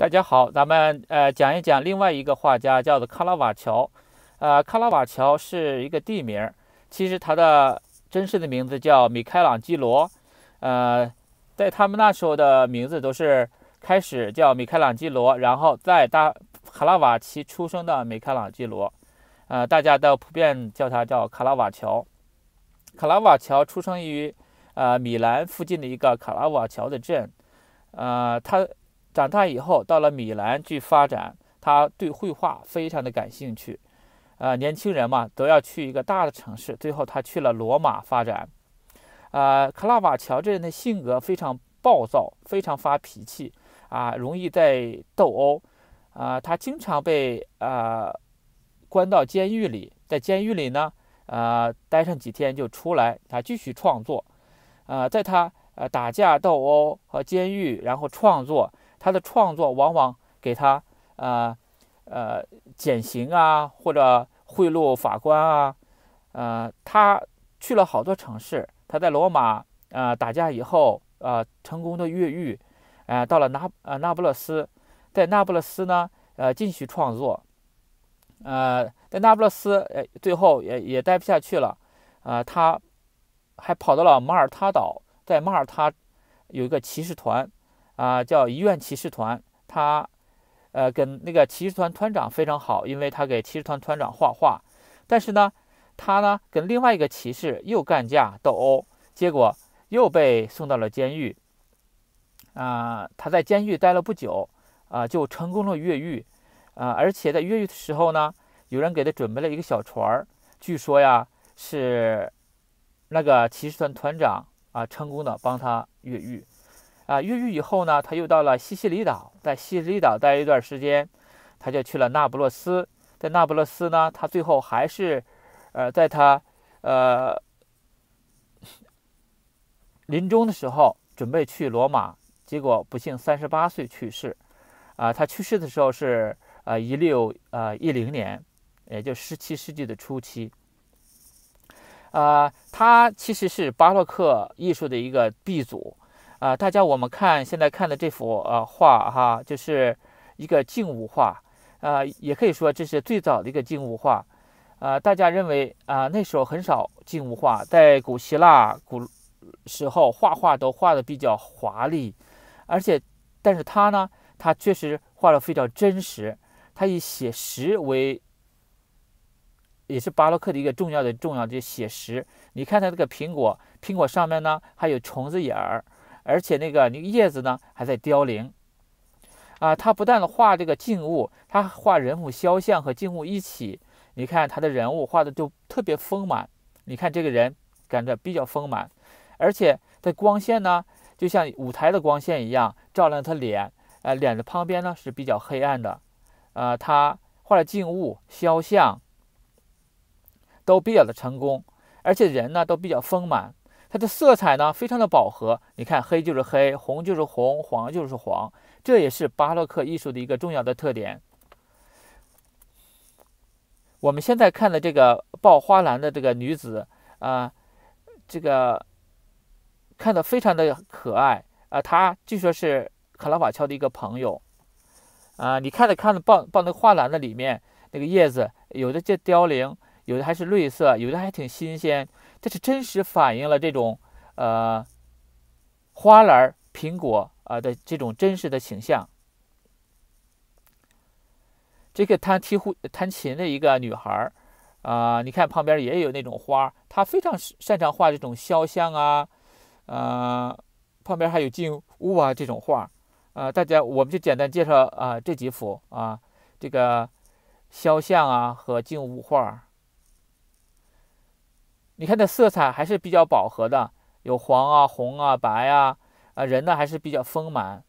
大家好，咱们呃讲一讲另外一个画家，叫做卡拉瓦乔。呃，卡拉瓦乔是一个地名，其实他的真实的名字叫米开朗基罗。呃，在他们那时候的名字都是开始叫米开朗基罗，然后在大卡拉瓦奇出生的米开朗基罗。呃，大家都普遍叫他叫卡拉瓦乔。卡拉瓦乔出生于呃米兰附近的一个卡拉瓦乔的镇。呃，他。长大以后，到了米兰去发展，他对绘画非常的感兴趣。呃，年轻人嘛，都要去一个大的城市。最后，他去了罗马发展。呃，克拉瓦乔这人的性格非常暴躁，非常发脾气啊，容易在斗殴。啊，他经常被啊关到监狱里，在监狱里呢，啊待上几天就出来，他继续创作。啊，在他啊打架斗殴和监狱，然后创作。他的创作往往给他，呃，呃减刑啊，或者贿赂法官啊，呃，他去了好多城市。他在罗马，呃，打架以后，呃，成功的越狱，呃，到了拿，呃，那不勒斯，在那不勒斯呢，呃，继续创作，呃，在那不勒斯，呃最后也也待不下去了，啊，他还跑到了马耳他岛，在马耳他有一个骑士团。啊，叫一院骑士团，他，呃，跟那个骑士团团长非常好，因为他给骑士团团长画画。但是呢，他呢跟另外一个骑士又干架斗殴，结果又被送到了监狱。啊，他在监狱待了不久，啊，就成功了越狱。啊，而且在越狱的时候呢，有人给他准备了一个小船儿，据说呀是那个骑士团团长啊，成功的帮他越狱。啊，越狱以后呢，他又到了西西里岛，在西西里岛待了一段时间，他就去了那不勒斯，在那不勒斯呢，他最后还是，呃，在他，呃，临终的时候准备去罗马，结果不幸三十八岁去世，啊，他去世的时候是呃一六呃一零年，也就十七世纪的初期，啊，他其实是巴洛克艺术的一个鼻祖。啊，大家我们看现在看的这幅呃画哈，就是一个静物画，啊，也可以说这是最早的一个静物画，啊，大家认为啊，那时候很少静物画，在古希腊古时候画画都画的比较华丽，而且，但是他呢，他确实画的非常真实，他以写实为，也是巴洛克的一个重要的重要的写实，你看他这个苹果，苹果上面呢还有虫子眼儿。而且那个那个叶子呢，还在凋零，啊，他不但画这个静物，他画人物肖像和静物一起，你看他的人物画的就特别丰满，你看这个人感觉比较丰满，而且的光线呢，就像舞台的光线一样照亮他脸，呃，脸的旁边呢是比较黑暗的，呃，他画的静物肖像都比较的成功，而且人呢都比较丰满。它的色彩呢，非常的饱和。你看，黑就是黑，红就是红，黄就是黄，这也是巴洛克艺术的一个重要的特点。我们现在看的这个抱花篮的这个女子啊，这个看的非常的可爱啊。她据说是卡拉瓦乔的一个朋友啊。你看着看着抱抱那花篮的里面，那个叶子有的在凋零，有的还是绿色，有的还挺新鲜。这是真实反映了这种，呃，花篮苹果啊的这种真实的形象。这个弹提胡弹琴的一个女孩儿，啊，你看旁边也有那种花她非常擅长画这种肖像啊，啊，旁边还有静物啊这种画啊，大家我们就简单介绍啊这几幅啊，这个肖像啊和静物画你看这色彩还是比较饱和的，有黄啊、红啊、白啊，啊人呢还是比较丰满。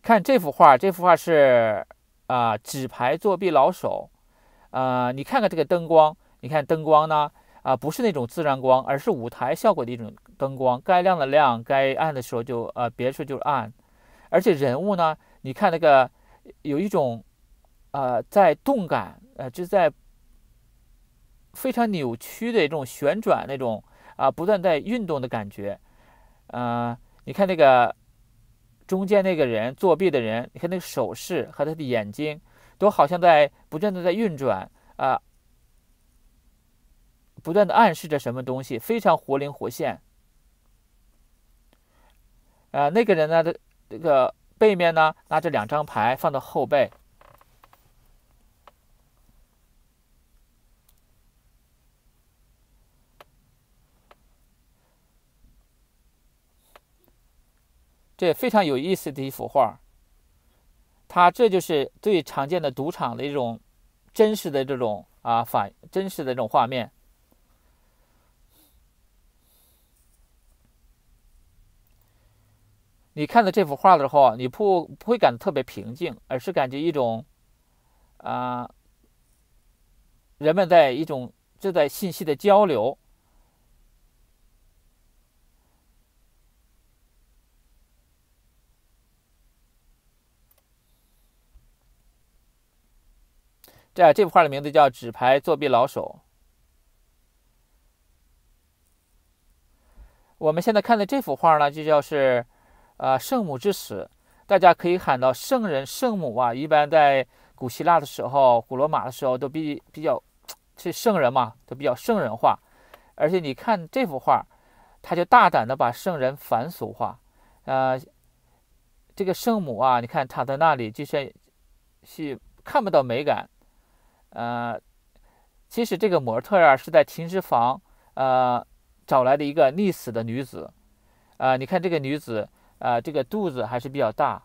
看这幅画，这幅画是啊，纸牌作弊老手，呃，你看看这个灯光，你看灯光呢，啊，不是那种自然光，而是舞台效果的一种灯光，该亮的亮，该暗的时候就呃别处就是暗，而且人物呢，你看那个有一种呃在动感。呃，就在非常扭曲的这种旋转那种啊，不断在运动的感觉。嗯，你看那个中间那个人作弊的人，你看那个手势和他的眼睛，都好像在不断的在运转啊，不断的暗示着什么东西，非常活灵活现。啊，那个人呢，他这个背面呢，拿着两张牌放到后背。这非常有意思的一幅画，它这就是最常见的赌场的一种真实的这种啊反真实的这种画面。你看到这幅画的时候，你不不会感到特别平静，而是感觉一种啊，人们在一种就在信息的交流。这这幅画的名字叫《纸牌作弊老手》。我们现在看的这幅画呢，就叫是，呃，《圣母之死》。大家可以喊到圣人、圣母啊。一般在古希腊的时候、古罗马的时候，都比比较是圣人嘛，都比较圣人化。而且你看这幅画，他就大胆的把圣人凡俗化。呃，这个圣母啊，你看躺在那里，就是是看不到美感。呃，其实这个模特啊是在停尸房呃找来的一个溺死的女子，啊，你看这个女子啊，这个肚子还是比较大，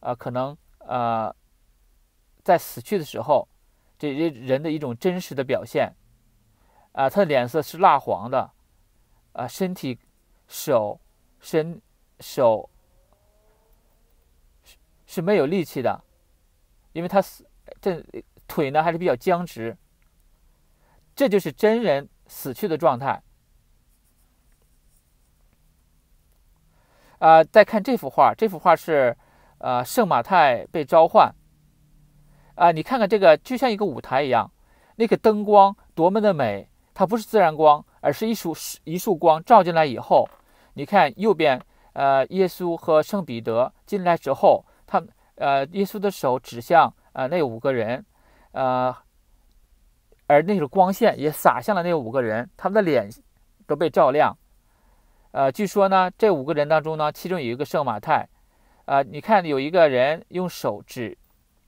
啊，可能呃在死去的时候，这这人的一种真实的表现，啊，她的脸色是蜡黄的，啊，身体手身手是没有力气的，因为她死这。腿呢还是比较僵直，这就是真人死去的状态。啊，再看这幅画，这幅画是呃圣马太被召唤。啊，你看看这个，就像一个舞台一样，那个灯光多么的美，它不是自然光，而是一束一束光照进来以后，你看右边呃耶稣和圣彼得进来之后，他呃耶稣的手指向呃那五个人。呃，而那个光线也洒向了那五个人，他们的脸都被照亮。呃，据说呢，这五个人当中呢，其中有一个圣马太。啊，你看有一个人用手指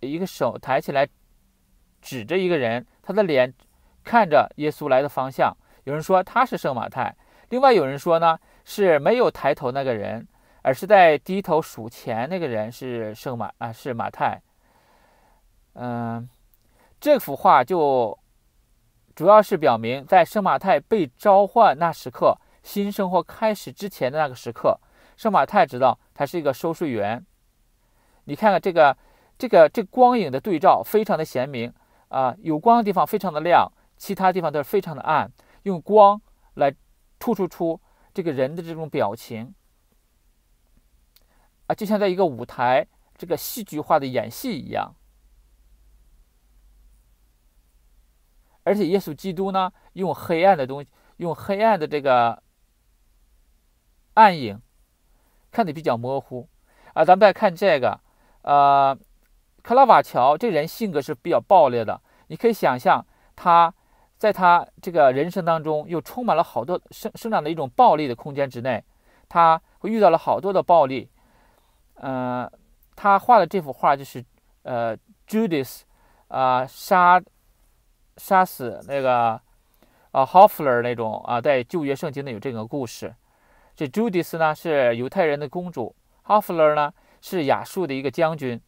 一个手抬起来，指着一个人，他的脸看着耶稣来的方向。有人说他是圣马太，另外有人说呢是没有抬头那个人，而是在低头数钱那个人是圣马啊，是马太。嗯。这幅画就主要是表明，在圣马太被召唤那时刻，新生活开始之前的那个时刻，圣马太知道他是一个收税员。你看看这个、这个、这光影的对照，非常的鲜明啊！有光的地方非常的亮，其他地方都是非常的暗，用光来突出出这个人的这种表情啊，就像在一个舞台这个戏剧化的演戏一样。而且耶稣基督呢，用黑暗的东西，用黑暗的这个暗影，看的比较模糊啊。咱们再看这个，呃，克拉瓦乔这人性格是比较暴烈的，你可以想象他在他这个人生当中又充满了好多生生长的一种暴力的空间之内，他会遇到了好多的暴力。嗯，他画的这幅画就是呃 j u d a s 啊杀。杀死那个啊，Hoffler 那种啊，在旧约圣经呢有这个故事。这 Judith 呢是犹太人的公主，Hoffler 呢是亚述的一个将军。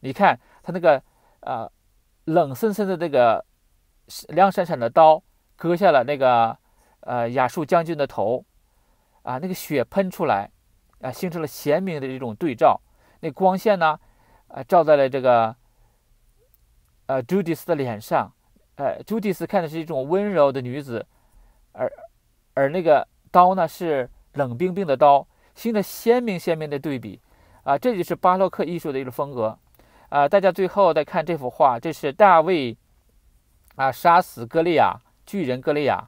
你看他那个呃冷森森的这个亮闪闪的刀，割下了那个呃亚述将军的头，啊，那个血喷出来，啊，形成了鲜明的这种对照。那光线呢，啊，照在了这个呃 Judith 的脸上。哎，朱迪斯看的是一种温柔的女子，而而那个刀呢是冷冰冰的刀，新的鲜明鲜明的对比，啊，这就是巴洛克艺术的一种风格，啊，大家最后再看这幅画，这是大卫，啊，杀死格利亚巨人格利亚，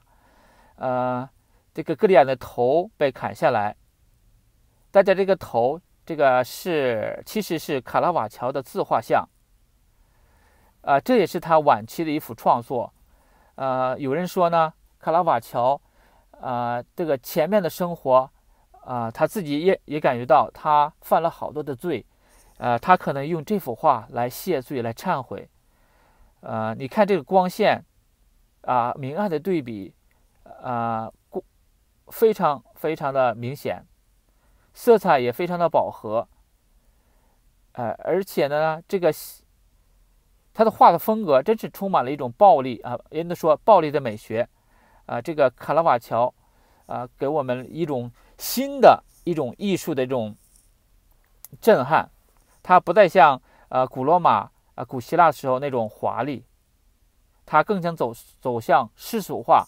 呃，这个格利亚的头被砍下来，大家这个头这个是其实是卡拉瓦乔的自画像。啊，这也是他晚期的一幅创作。呃，有人说呢，卡拉瓦乔，啊，这个前面的生活，啊，他自己也也感觉到他犯了好多的罪，呃，他可能用这幅画来谢罪、来忏悔。呃，你看这个光线，啊，明暗的对比，啊，光非常非常的明显，色彩也非常的饱和。哎，而且呢，这个。他的画的风格真是充满了一种暴力啊，人家说暴力的美学，啊，这个卡拉瓦乔，啊，给我们一种新的一种艺术的这种震撼。他不再像呃古罗马、啊古希腊时候那种华丽，他更将走走向世俗化，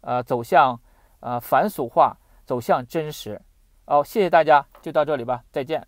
呃，走向呃凡俗化，走向真实。哦，谢谢大家，就到这里吧，再见。